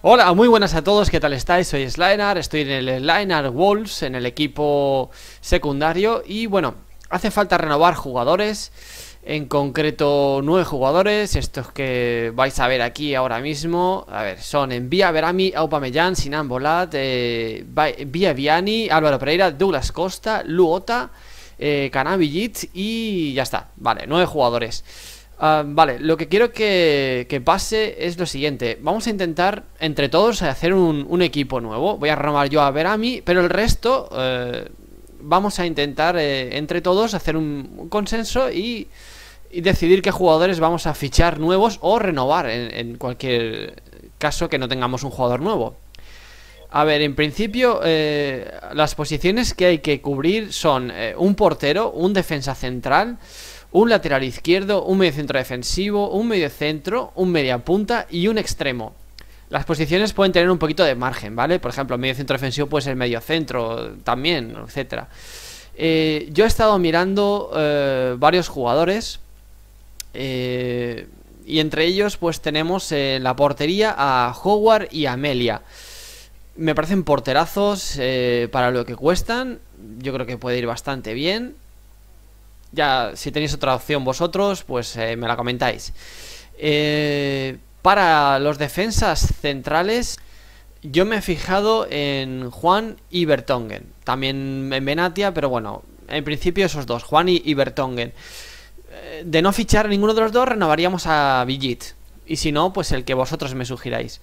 Hola, muy buenas a todos, ¿qué tal estáis? Soy Slinar, estoy en el Slinar Wolves, en el equipo secundario Y bueno, hace falta renovar jugadores, en concreto nueve jugadores Estos que vais a ver aquí ahora mismo A ver, son Envía Verami, Aupamellán, Sinan Bolat, eh, Via Viani, Álvaro Pereira, Douglas Costa, Luota, eh, y ya está Vale, nueve jugadores Ah, vale, lo que quiero que, pase es lo siguiente. Vamos a intentar entre todos hacer un, equipo nuevo. Voy a renovar yo a mí pero el resto eh, vamos a intentar eh, entre todos hacer un, consenso y, decidir qué jugadores vamos a fichar nuevos o renovar en, cualquier caso que no tengamos un jugador nuevo. A ver, en principio eh, las posiciones que hay que cubrir son un portero, un defensa central un lateral izquierdo, un medio centro defensivo, un medio centro, un media punta y un extremo. Las posiciones pueden tener un poquito de margen, ¿vale? Por ejemplo, medio centro defensivo puede ser medio centro también, etcétera. Eh, yo he estado mirando eh, varios jugadores eh, y entre ellos pues tenemos la portería a Howard y a Amelia. Me parecen porterazos para lo que cuestan, yo creo que puede ir bastante bien. Ya, si tenéis otra opción vosotros, pues eh, me la comentáis. Eh, para los defensas centrales, yo me he fijado en Juan y Bertongen. También en Benatia, pero bueno, en principio esos dos, Juan y, Bertongen. Eh, de no fichar a ninguno de los dos, renovaríamos a Villit. Y si no, pues el que vosotros me sugiráis.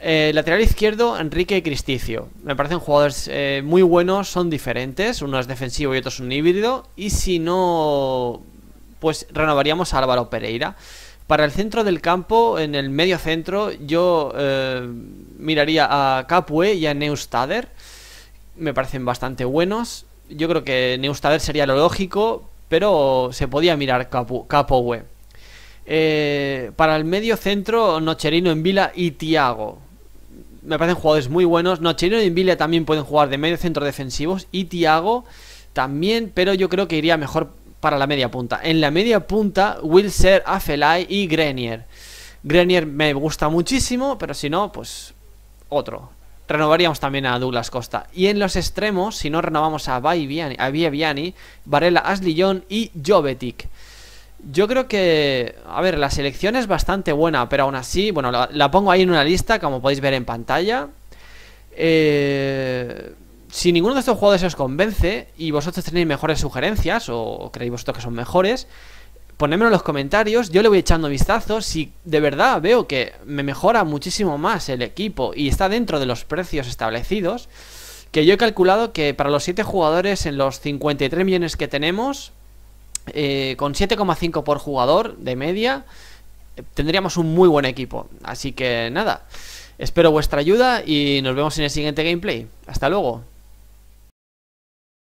Eh, lateral izquierdo, Enrique y Cristicio. Me parecen jugadores eh, muy buenos, son diferentes. Uno es defensivo y otro es un híbrido. Y si no, pues renovaríamos a Álvaro Pereira. Para el centro del campo, en el medio centro, yo eh, miraría a Capue y a Neustader. Me parecen bastante buenos. Yo creo que Neustader sería lo lógico, pero se podía mirar Capue. para el medio centro, Nocherino en Vila y Tiago me parecen jugadores muy buenos. Chirino y Invilia también pueden jugar de medio centro defensivos. Y Tiago también, pero yo creo que iría mejor para la media punta. En la media punta, Ser, Afelai y Grenier. Grenier me gusta muchísimo, pero si no, pues otro. Renovaríamos también a Douglas Costa. Y en los extremos, si no renovamos a Viviani, a Viviani Varela Aslillón y Jovetic. Yo creo que, a ver, la selección es bastante buena, pero aún así, bueno, la, pongo ahí en una lista, como podéis ver en pantalla. Eh, si ninguno de estos jugadores os convence y vosotros tenéis mejores sugerencias o creéis vosotros que son mejores, ponedmelo en los comentarios, yo le voy echando vistazos. Si de verdad veo que me mejora muchísimo más el equipo y está dentro de los precios establecidos, que yo he calculado que para los 7 jugadores en los 53 millones que tenemos, eh, con 7,5 por jugador de media, tendríamos un muy buen equipo. Así que nada, espero vuestra ayuda y nos vemos en el siguiente gameplay. Hasta luego.